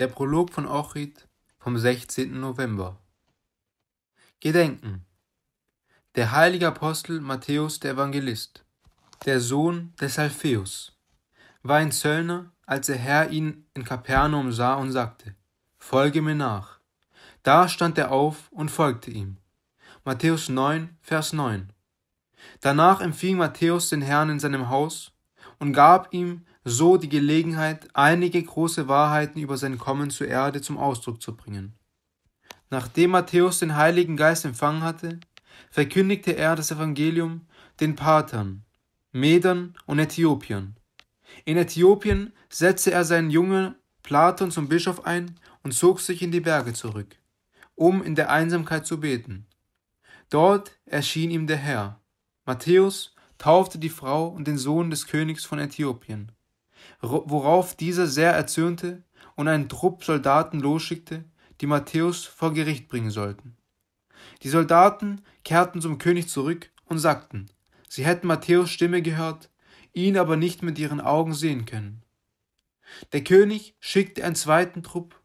Der Prolog von Ochrid vom 16. November. Gedenken. Der heilige Apostel Matthäus der Evangelist, der Sohn des Alpheus, war ein Zöllner, als der Herr ihn in Kapernaum sah und sagte, Folge mir nach. Da stand er auf und folgte ihm. Matthäus 9, Vers 9. Danach empfing Matthäus den Herrn in seinem Haus und gab ihm so die Gelegenheit, einige große Wahrheiten über sein Kommen zur Erde zum Ausdruck zu bringen. Nachdem Matthäus den Heiligen Geist empfangen hatte, verkündigte er das Evangelium den Patern, Medern und Äthiopiern. In Äthiopien setzte er seinen Jungen Platon zum Bischof ein und zog sich in die Berge zurück, um in der Einsamkeit zu beten. Dort erschien ihm der Herr. Matthäus taufte die Frau und den Sohn des Königs von Äthiopien worauf dieser sehr erzürnte und einen Trupp Soldaten losschickte, die Matthäus vor Gericht bringen sollten. Die Soldaten kehrten zum König zurück und sagten, sie hätten Matthäus Stimme gehört, ihn aber nicht mit ihren Augen sehen können. Der König schickte einen zweiten Trupp.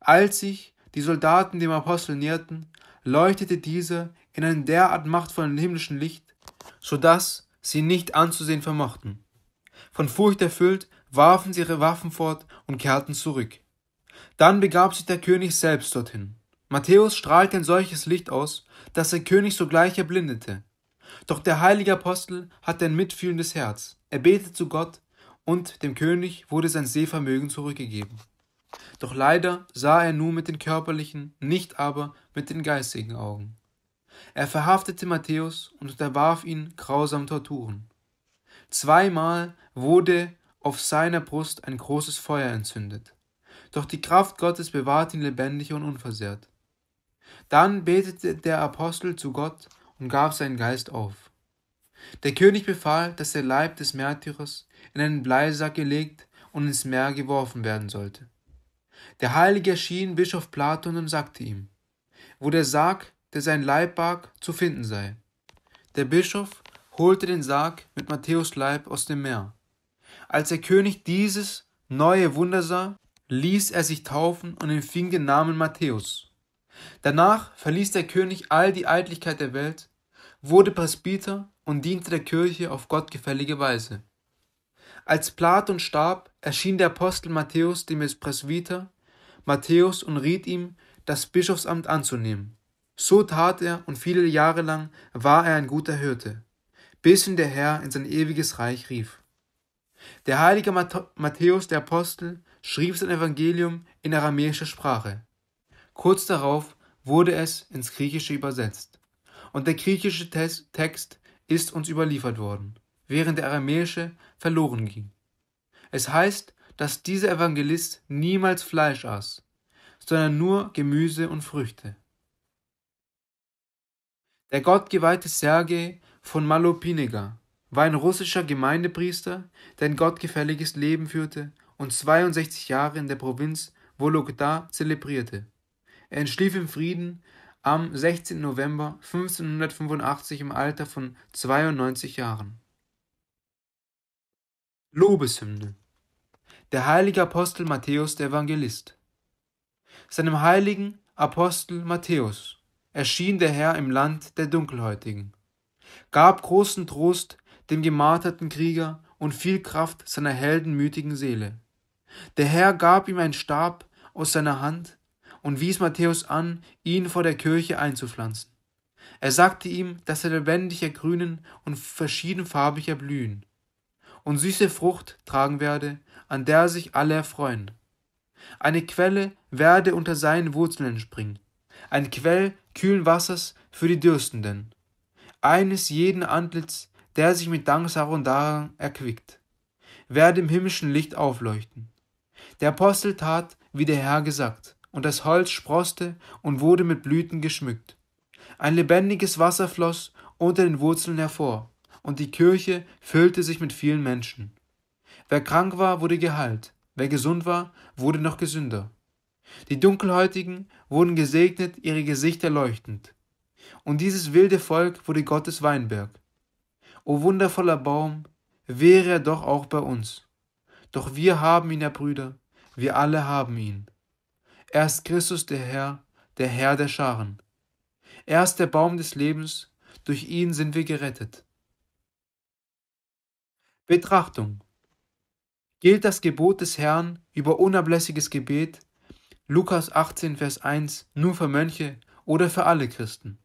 Als sich die Soldaten dem Apostel näherten, leuchtete dieser in einem derart machtvollen himmlischen Licht, so dass sie nicht anzusehen vermochten. Von Furcht erfüllt, warfen sie ihre Waffen fort und kehrten zurück. Dann begab sich der König selbst dorthin. Matthäus strahlte ein solches Licht aus, dass der König sogleich erblindete. Doch der heilige Apostel hatte ein mitfühlendes Herz. Er betete zu Gott und dem König wurde sein Sehvermögen zurückgegeben. Doch leider sah er nur mit den körperlichen, nicht aber mit den geistigen Augen. Er verhaftete Matthäus und unterwarf ihn grausamen Torturen. Zweimal wurde auf seiner Brust ein großes Feuer entzündet. Doch die Kraft Gottes bewahrt ihn lebendig und unversehrt. Dann betete der Apostel zu Gott und gab seinen Geist auf. Der König befahl, dass der Leib des Märtyrers in einen Bleisack gelegt und ins Meer geworfen werden sollte. Der Heilige erschien Bischof Platon und sagte ihm, wo der Sarg, der sein Leib barg, zu finden sei. Der Bischof holte den Sarg mit Matthäus Leib aus dem Meer als der König dieses neue Wunder sah, ließ er sich taufen und empfing den Namen Matthäus. Danach verließ der König all die Eitlichkeit der Welt, wurde Presbyter und diente der Kirche auf gottgefällige Weise. Als Platon starb, erschien der Apostel Matthäus dem Presbyter Matthäus und riet ihm, das Bischofsamt anzunehmen. So tat er und viele Jahre lang war er ein guter Hirte, bis ihn der Herr in sein ewiges Reich rief. Der heilige Matthäus der Apostel schrieb sein Evangelium in aramäischer Sprache. Kurz darauf wurde es ins Griechische übersetzt. Und der griechische Text ist uns überliefert worden, während der aramäische verloren ging. Es heißt, dass dieser Evangelist niemals Fleisch aß, sondern nur Gemüse und Früchte. Der gottgeweihte Sergei von Malopinega war ein russischer Gemeindepriester, der ein gottgefälliges Leben führte und 62 Jahre in der Provinz Vologda zelebrierte. Er entschlief im Frieden am 16. November 1585 im Alter von 92 Jahren. Lobeshymne Der heilige Apostel Matthäus der Evangelist Seinem heiligen Apostel Matthäus erschien der Herr im Land der Dunkelhäutigen, gab großen Trost dem gemarterten Krieger und viel Kraft seiner heldenmütigen Seele. Der Herr gab ihm einen Stab aus seiner Hand und wies Matthäus an, ihn vor der Kirche einzupflanzen. Er sagte ihm, dass er lebendig ergrünen und verschiedenfarbig erblühen und süße Frucht tragen werde, an der sich alle erfreuen. Eine Quelle werde unter seinen Wurzeln entspringen, ein Quell kühlen Wassers für die Dürstenden, eines jeden Antlitz der sich mit Danksagung Daran erquickt, werde im himmlischen Licht aufleuchten. Der Apostel tat, wie der Herr gesagt, und das Holz sproste und wurde mit Blüten geschmückt. Ein lebendiges Wasser floss unter den Wurzeln hervor, und die Kirche füllte sich mit vielen Menschen. Wer krank war, wurde geheilt, wer gesund war, wurde noch gesünder. Die Dunkelhäutigen wurden gesegnet, ihre Gesichter leuchtend. Und dieses wilde Volk wurde Gottes Weinberg, O wundervoller Baum, wäre er doch auch bei uns. Doch wir haben ihn, Herr Brüder, wir alle haben ihn. Er ist Christus der Herr, der Herr der Scharen. Er ist der Baum des Lebens, durch ihn sind wir gerettet. Betrachtung. Gilt das Gebot des Herrn über unablässiges Gebet, Lukas 18, Vers 1, nur für Mönche oder für alle Christen?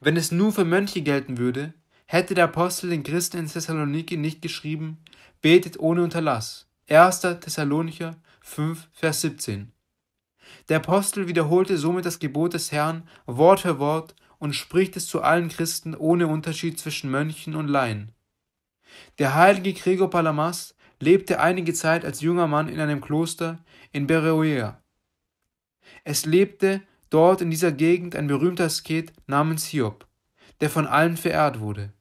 Wenn es nur für Mönche gelten würde, Hätte der Apostel den Christen in Thessaloniki nicht geschrieben, betet ohne Unterlass. 1. Thessalonicher 5, Vers 17. Der Apostel wiederholte somit das Gebot des Herrn Wort für Wort und spricht es zu allen Christen ohne Unterschied zwischen Mönchen und Laien. Der heilige Gregor Palamas lebte einige Zeit als junger Mann in einem Kloster in Beroea. Es lebte dort in dieser Gegend ein berühmter Asket namens Hiob der von allen verehrt wurde.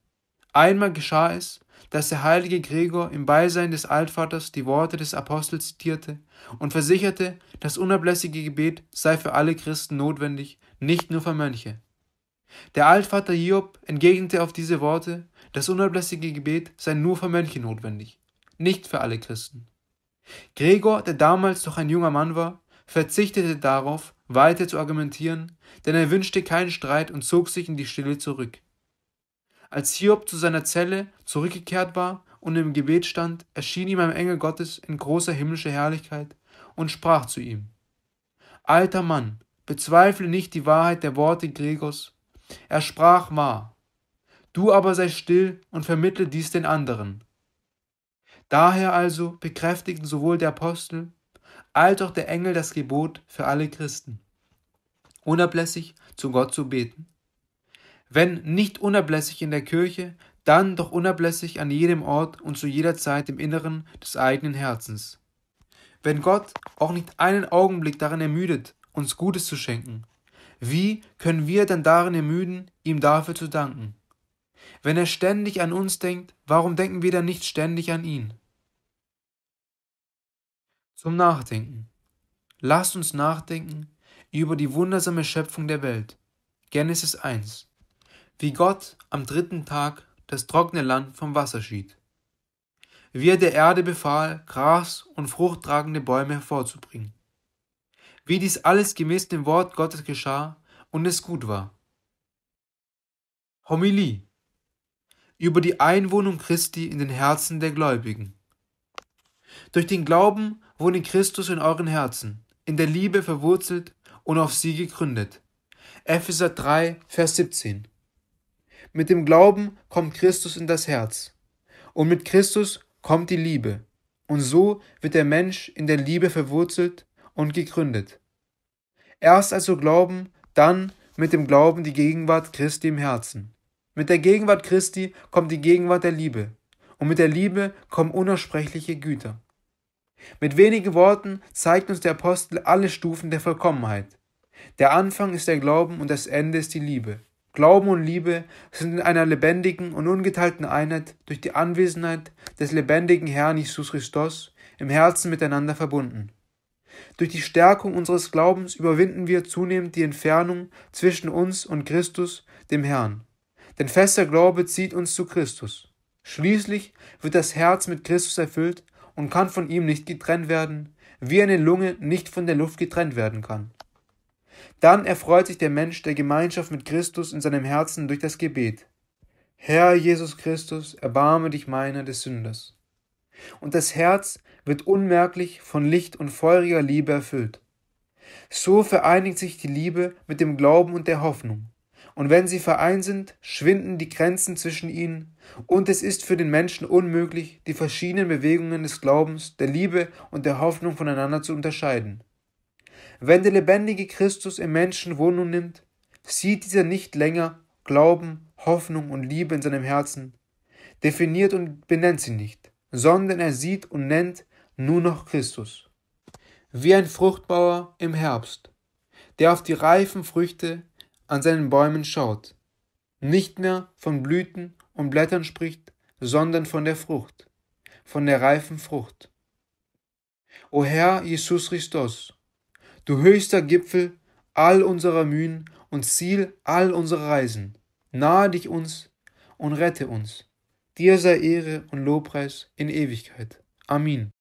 Einmal geschah es, dass der heilige Gregor im Beisein des Altvaters die Worte des Apostels zitierte und versicherte, das unablässige Gebet sei für alle Christen notwendig, nicht nur für Mönche. Der Altvater Hiob entgegnete auf diese Worte, das unablässige Gebet sei nur für Mönche notwendig, nicht für alle Christen. Gregor, der damals noch ein junger Mann war, verzichtete darauf, weiter zu argumentieren, denn er wünschte keinen Streit und zog sich in die Stille zurück. Als Hiob zu seiner Zelle zurückgekehrt war und im Gebet stand, erschien ihm ein Engel Gottes in großer himmlischer Herrlichkeit und sprach zu ihm: Alter Mann, bezweifle nicht die Wahrheit der Worte Gregors. Er sprach wahr. Du aber sei still und vermittle dies den anderen. Daher also bekräftigten sowohl der Apostel eilt auch der Engel das Gebot für alle Christen, unablässig zu Gott zu beten. Wenn nicht unablässig in der Kirche, dann doch unablässig an jedem Ort und zu jeder Zeit im Inneren des eigenen Herzens. Wenn Gott auch nicht einen Augenblick darin ermüdet, uns Gutes zu schenken, wie können wir dann darin ermüden, ihm dafür zu danken? Wenn er ständig an uns denkt, warum denken wir dann nicht ständig an ihn? zum Nachdenken. Lasst uns nachdenken über die wundersame Schöpfung der Welt. Genesis 1. Wie Gott am dritten Tag das trockene Land vom Wasser schied. Wie er der Erde befahl, Gras und fruchttragende Bäume hervorzubringen. Wie dies alles gemäß dem Wort Gottes geschah und es gut war. Homilie über die Einwohnung Christi in den Herzen der Gläubigen. Durch den Glauben wohne Christus in euren Herzen, in der Liebe verwurzelt und auf sie gegründet. Epheser 3, Vers 17. Mit dem Glauben kommt Christus in das Herz und mit Christus kommt die Liebe und so wird der Mensch in der Liebe verwurzelt und gegründet. Erst also glauben, dann mit dem Glauben die Gegenwart Christi im Herzen. Mit der Gegenwart Christi kommt die Gegenwart der Liebe und mit der Liebe kommen unaussprechliche Güter. Mit wenigen Worten zeigt uns der Apostel alle Stufen der Vollkommenheit. Der Anfang ist der Glauben und das Ende ist die Liebe. Glauben und Liebe sind in einer lebendigen und ungeteilten Einheit durch die Anwesenheit des lebendigen Herrn Jesus Christus im Herzen miteinander verbunden. Durch die Stärkung unseres Glaubens überwinden wir zunehmend die Entfernung zwischen uns und Christus, dem Herrn. Denn fester Glaube zieht uns zu Christus. Schließlich wird das Herz mit Christus erfüllt und kann von ihm nicht getrennt werden, wie eine Lunge nicht von der Luft getrennt werden kann. Dann erfreut sich der Mensch der Gemeinschaft mit Christus in seinem Herzen durch das Gebet. Herr Jesus Christus, erbarme dich meiner des Sünders. Und das Herz wird unmerklich von Licht und feuriger Liebe erfüllt. So vereinigt sich die Liebe mit dem Glauben und der Hoffnung und wenn sie vereint sind, schwinden die Grenzen zwischen ihnen, und es ist für den Menschen unmöglich, die verschiedenen Bewegungen des Glaubens, der Liebe und der Hoffnung voneinander zu unterscheiden. Wenn der lebendige Christus im Menschen Wohnung nimmt, sieht dieser nicht länger Glauben, Hoffnung und Liebe in seinem Herzen, definiert und benennt sie nicht, sondern er sieht und nennt nur noch Christus. Wie ein Fruchtbauer im Herbst, der auf die reifen Früchte an seinen Bäumen schaut, nicht mehr von Blüten und Blättern spricht, sondern von der Frucht, von der reifen Frucht. O Herr Jesus Christus, du höchster Gipfel all unserer Mühen und Ziel all unserer Reisen, nahe dich uns und rette uns. Dir sei Ehre und Lobpreis in Ewigkeit. Amen.